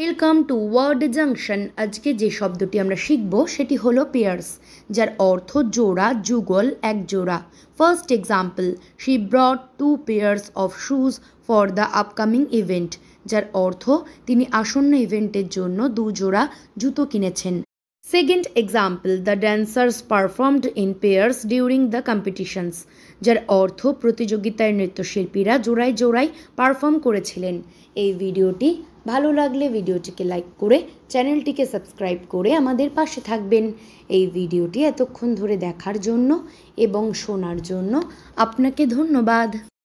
welcome to word junction আজকে যে শব্দটি আমরা শিখব সেটি হলো পেয়ার্স যার অর্থ জোড়া যুগল এক জোড়া first example she brought two pairs of shoes for the upcoming event যার অর্থ তিনি আসন্ন ইভেন্টের জন্য দু জোড়া জুতো কিনেছেন Second example, the dancers performed in pairs during the competitions, যার অর্থ প্রতিযোগিতায় নৃত্যশিল্পীরা জোড়ায় জোড়ায় পারফর্ম করেছিলেন এই ভিডিওটি ভালো লাগলে ভিডিওটিকে লাইক করে চ্যানেলটিকে সাবস্ক্রাইব করে আমাদের পাশে থাকবেন এই ভিডিওটি এতক্ষণ ধরে দেখার জন্য এবং শোনার জন্য আপনাকে ধন্যবাদ